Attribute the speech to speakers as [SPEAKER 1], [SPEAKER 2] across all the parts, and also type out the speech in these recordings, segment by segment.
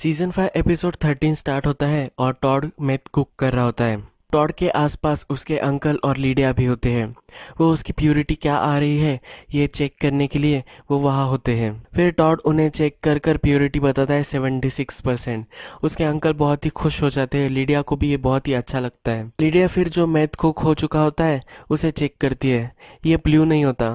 [SPEAKER 1] season five episode thirteen start होता है और टॉड मेथ कुक कर रहा होता है टॉड के आसपास उसके अंकल और लीडिया भी होते हैं वो उसकी प्योरिटी क्या आ रही है ये चेक करने के लिए वो वहाँ होते हैं फिर टॉड उन्हें चेक कर कर प्योरिटी बताता है सेवेंटी सिक्स परसेंट उसके अंकल बहुत ही खुश हो जाते हैं लीडिया को भी ये बहुत ही अच्छा लगता है लीडिया फिर जो मैथ को खो चुका होता है उसे चेक करती है ये ब्लू नहीं होता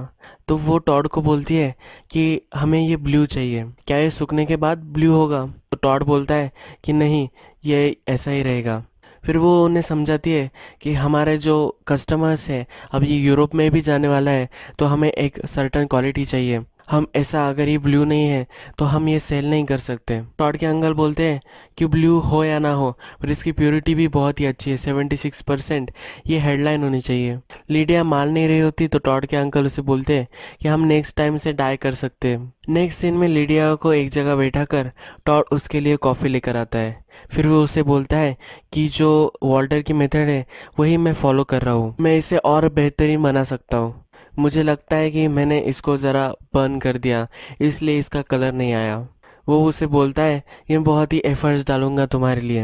[SPEAKER 1] तो वो टॉड को बोलती है कि हमें ये ब्लू चाहिए क्या ये सूखने के बाद ब्लू होगा तो टॉड बोलता है कि नहीं ये ऐसा ही रहेगा फिर वो उन्हें समझाती है कि हमारे जो कस्टमर्स हैं अब ये यूरोप में भी जाने वाला है तो हमें एक सर्टन क्वालिटी चाहिए हम ऐसा अगर ये ब्लू नहीं है तो हम ये सेल नहीं कर सकते टॉड के अंकल बोलते हैं कि ब्लू हो या ना हो पर इसकी प्योरिटी भी बहुत ही अच्छी है 76 परसेंट ये हेडलाइन होनी चाहिए लीडिया मान नहीं रही होती तो टॉड के अंकल उसे बोलते हैं कि हम नेक्स्ट टाइम से डाई कर सकते हैं नेक्स्ट सीन में लीडिया को एक जगह बैठा कर टॉड उसके लिए कॉफ़ी लेकर आता है फिर वो उसे बोलता है कि जो वॉल्टर की मेथड है वही मैं फॉलो कर रहा हूँ मैं इसे और बेहतरीन बना सकता हूँ मुझे लगता है कि मैंने इसको ज़रा बर्न कर दिया इसलिए इसका कलर नहीं आया वो उसे बोलता है कि मैं बहुत ही एफर्ट्स डालूंगा तुम्हारे लिए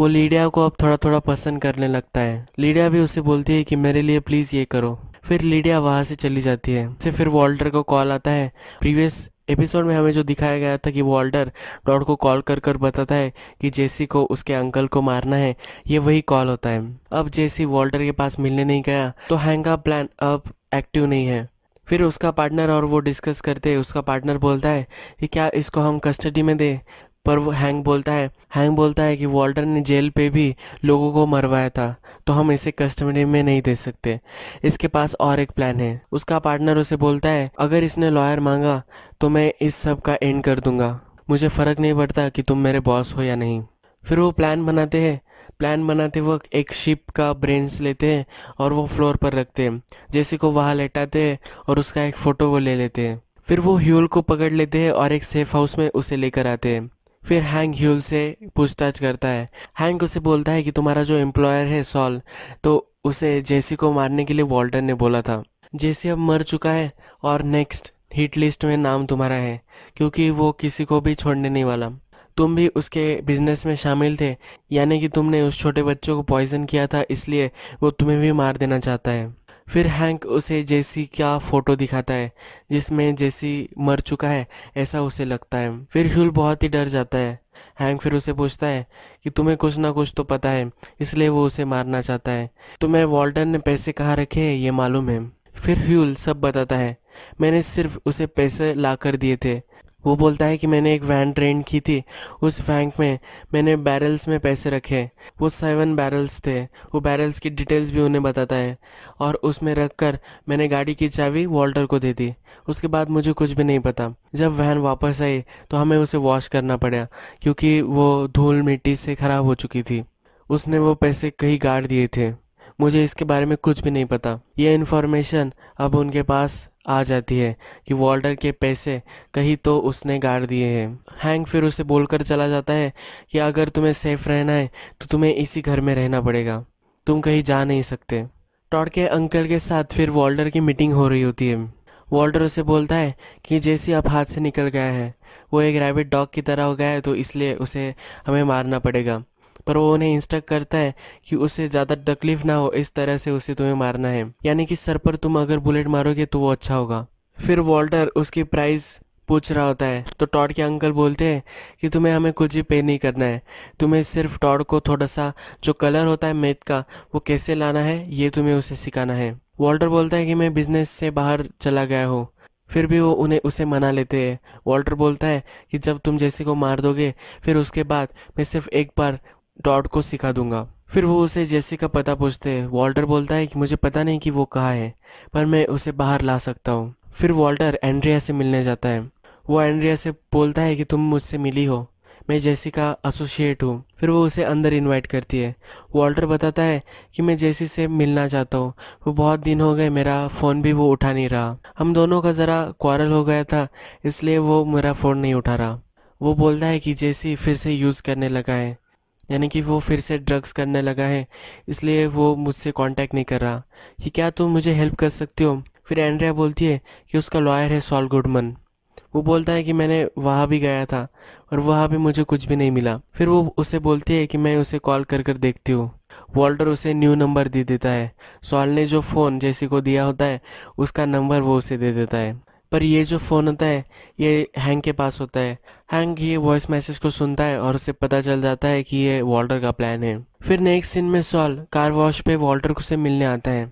[SPEAKER 1] वो लीडिया को अब थोड़ा थोड़ा पसंद करने लगता है लीडिया भी उसे बोलती है कि मेरे लिए प्लीज़ ये करो फिर लीडिया वहाँ से चली जाती है से फिर वॉल्टर को कॉल आता है प्रीवियस एपिसोड में हमें जो दिखाया गया था कि वॉल्टर डॉट को कॉल कर कर बताता है कि जेसी को उसके अंकल को मारना है ये वही कॉल होता है अब जेसी वॉल्टर के पास मिलने नहीं गया तो हैंगा प्लान अब एक्टिव नहीं है फिर उसका पार्टनर और वो डिस्कस करते हैं उसका पार्टनर बोलता है कि क्या इसको हम कस्टडी में दें पर वो हैंग बोलता है हैंग बोलता है कि वॉल्टर ने जेल पे भी लोगों को मरवाया था तो हम इसे कस्टडी में नहीं दे सकते इसके पास और एक प्लान है उसका पार्टनर उसे बोलता है अगर इसने लॉयर मांगा तो मैं इस सब का एंड कर दूंगा मुझे फ़र्क नहीं पड़ता कि तुम मेरे बॉस हो या नहीं फिर वो प्लान बनाते हैं प्लान बनाते वक्त एक शिप का ब्रेंस लेते हैं और वो फ्लोर पर रखते हैं जैसे को वहाँ लेटाते हैं और उसका एक फ़ोटो वो ले लेते हैं फिर वो ह्यूल को पकड़ लेते हैं और एक सेफ हाउस में उसे लेकर आते हैं फिर हैंग ह्यूल से पूछताछ करता है हैंग उसे बोलता है कि तुम्हारा जो एम्प्लॉयर है सॉल तो उसे जेसी को मारने के लिए वॉल्टर ने बोला था जेसी अब मर चुका है और नेक्स्ट हिट लिस्ट में नाम तुम्हारा है क्योंकि वो किसी को भी छोड़ने नहीं वाला तुम भी उसके बिजनेस में शामिल थे यानी कि तुमने उस छोटे बच्चों को पॉइजन किया था इसलिए वो तुम्हें भी मार देना चाहता है फिर हैंक उसे जेसी का फोटो दिखाता है जिसमें जेसी मर चुका है ऐसा उसे लगता है फिर ह्यूल बहुत ही डर जाता है हैंक फिर उसे पूछता है कि तुम्हें कुछ ना कुछ तो पता है इसलिए वो उसे मारना चाहता है तुम्हें तो वॉल्टन ने पैसे कहाँ रखे हैं ये मालूम है फिर ह्यूल सब बताता है मैंने सिर्फ उसे पैसे ला कर दिए थे वो बोलता है कि मैंने एक वैन ट्रेन की थी उस बैंक में मैंने बैरल्स में पैसे रखे वो सेवन बैरल्स थे वो बैरल्स की डिटेल्स भी उन्हें बताता है और उसमें रख कर मैंने गाड़ी की चाबी वॉल्टर को दे दी उसके बाद मुझे कुछ भी नहीं पता जब वैन वापस आई तो हमें उसे वॉश करना पड़ा क्योंकि वो धूल मिट्टी से ख़राब हो चुकी थी उसने वो पैसे कहीं गाड़ दिए थे मुझे इसके बारे में कुछ भी नहीं पता ये इन्फॉर्मेशन अब उनके पास आ जाती है कि वॉल्डर के पैसे कहीं तो उसने गाड़ दिए हैं हैंग फिर उसे बोलकर चला जाता है कि अगर तुम्हें सेफ रहना है तो तुम्हें इसी घर में रहना पड़ेगा तुम कहीं जा नहीं सकते टॉड के अंकल के साथ फिर वॉल्डर की मीटिंग हो रही होती है वॉल्डर उसे बोलता है कि जैसे आप हाथ से निकल गया है वो एक रैबिट डॉग की तरह हो गया है तो इसलिए उसे हमें मारना पड़ेगा पर वो उन्हें इंस्ट्रक्ट करता है कि उसे ज़्यादा तकलीफ ना हो इस तरह से उसे तुम्हें मारना है यानी कि सर पर तुम अगर बुलेट मारोगे तो वो अच्छा होगा फिर वॉल्टर उसकी प्राइस पूछ रहा होता है तो टॉड के अंकल बोलते हैं कि तुम्हें हमें कुछ भी पे नहीं करना है तुम्हें सिर्फ टॉड को थोड़ा सा जो कलर होता है मेथ का वो कैसे लाना है ये तुम्हें उसे सिखाना है वॉल्टर बोलता है कि मैं बिजनेस से बाहर चला गया हूँ फिर भी वो उन्हें उसे मना लेते हैं वॉल्टर बोलता है कि जब तुम जैसे को मार दोगे फिर उसके बाद मैं सिर्फ एक बार डॉट को सिखा दूंगा फिर वो उसे जेसी का पता पूछते हैं वॉल्टर बोलता है कि मुझे पता नहीं कि वो कहाँ है पर मैं उसे बाहर ला सकता हूँ फिर वॉल्टर एंड्रिया से मिलने जाता है वो एंड्रिया से बोलता है कि तुम मुझसे मिली हो मैं जेसी का एसोसिएट हूँ फिर वो उसे अंदर इनवाइट करती है वॉल्टर बताता है कि मैं जेसी से मिलना चाहता हूँ वो बहुत दिन हो गए मेरा फ़ोन भी वो उठा नहीं रहा हम दोनों का ज़रा क्वारल हो गया था इसलिए वो मेरा फ़ोन नहीं उठा रहा वो बोलता है कि जेसी फिर से यूज़ करने लगा है यानी कि वो फिर से ड्रग्स करने लगा है इसलिए वो मुझसे कांटेक्ट नहीं कर रहा कि क्या तुम मुझे हेल्प कर सकते हो फिर एंड्रिया बोलती है कि उसका लॉयर है सॉल गुडमन वो बोलता है कि मैंने वहाँ भी गया था और वहाँ भी मुझे कुछ भी नहीं मिला फिर वो उसे बोलती है कि मैं उसे कॉल कर कर देखती हूँ वॉल्टर उसे न्यू नंबर दे देता है सॉल ने जो फ़ोन जैसी को दिया होता है उसका नंबर वो उसे दे देता है पर ये जो फ़ोन होता है ये हैंग के पास होता है हैंग ये वॉइस मैसेज को सुनता है और उसे पता चल जाता है कि ये वॉल्टर का प्लान है फिर नेक्स्ट सीन में सॉल कार वॉश पे वॉल्टर से मिलने आता है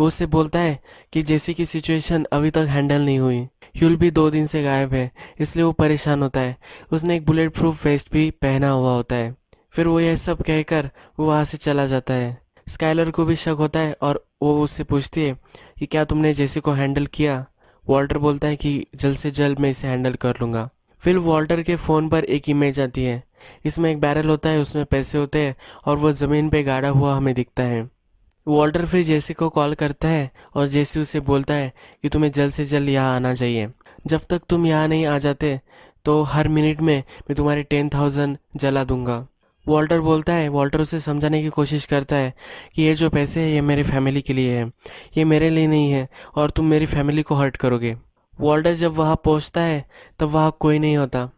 [SPEAKER 1] वो उसे बोलता है कि जैसी की सिचुएशन अभी तक हैंडल नहीं हुई ह्यूल भी दो दिन से गायब है इसलिए वो परेशान होता है उसने एक बुलेट प्रूफ वेस्ट भी पहना हुआ होता है फिर वो यह सब कहकर वो वहाँ से चला जाता है स्काइलर को भी शक होता है और वो उससे पूछती है कि क्या तुमने जैसी को हैंडल किया वॉल्टर बोलता है कि जल्द से जल्द मैं इसे हैंडल कर लूँगा फिर वॉल्टर के फ़ोन पर एक इमेज आती है इसमें एक बैरल होता है उसमें पैसे होते हैं और वो ज़मीन पर गाड़ा हुआ हमें दिखता है वॉल्टर फिर जैसे को कॉल करता है और जैसे उसे बोलता है कि तुम्हें जल्द से जल्द यहाँ आना चाहिए जब तक तुम यहाँ नहीं आ जाते तो हर मिनट में मैं तुम्हारे टेन थाउजेंड जला दूंगा वॉल्टर बोलता है वॉल्टर उसे समझाने की कोशिश करता है कि ये जो पैसे हैं ये मेरी फैमिली के लिए है ये मेरे लिए नहीं है और तुम मेरी फैमिली को हर्ट करोगे वॉल्टर जब वहाँ पहुँचता है तब वहाँ कोई नहीं होता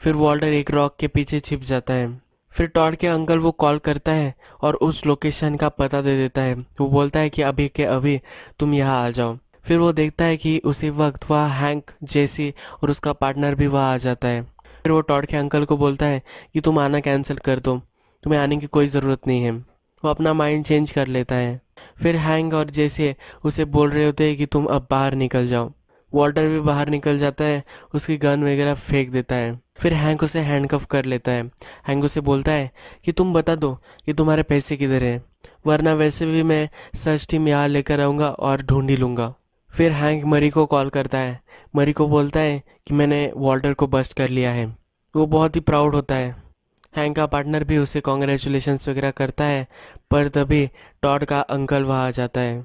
[SPEAKER 1] फिर वॉल्टर एक रॉक के पीछे छिप जाता है फिर टॉड के अंकल वो कॉल करता है और उस लोकेशन का पता दे देता है वो बोलता है कि अभी के अभी तुम यहाँ आ जाओ फिर वो देखता है कि उसी वक्त वह हैंक जेसी और उसका पार्टनर भी वहाँ आ जाता है फिर वो टॉड के अंकल को बोलता है कि तुम आना कैंसिल कर दो तुम्हें आने की कोई ज़रूरत नहीं है वो अपना माइंड चेंज कर लेता है फिर हैंग और जैसे उसे बोल रहे होते हैं कि तुम अब बाहर निकल जाओ वॉल्टर भी बाहर निकल जाता है उसकी गन वगैरह फेंक देता है फिर हैंक उसे हैंडकफ कर लेता है हैंग उसे बोलता है कि तुम बता दो कि तुम्हारे पैसे किधर हैं वरना वैसे भी मैं सर्च टीम यहाँ लेकर आऊँगा और ढूंढ ही लूँगा फिर हैंक मरी को कॉल करता है मरी को बोलता है कि मैंने वॉल्टर को बस्ट कर लिया है वो बहुत ही प्राउड होता है हैंक का पार्टनर भी उसे कॉन्ग्रेचुलेशन वगैरह करता है पर तभी टॉड का अंकल वहाँ आ जाता है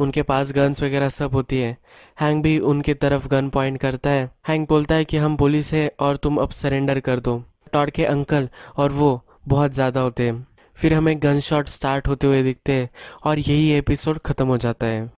[SPEAKER 1] उनके पास गन्स वगैरह सब होती है हैंग भी उनके तरफ गन पॉइंट करता है हैंग बोलता है कि हम पुलिस है और तुम अब सरेंडर कर दो टॉड के अंकल और वो बहुत ज़्यादा होते हैं फिर हमें गन शॉट स्टार्ट होते हुए दिखते हैं और यही एपिसोड ख़त्म हो जाता है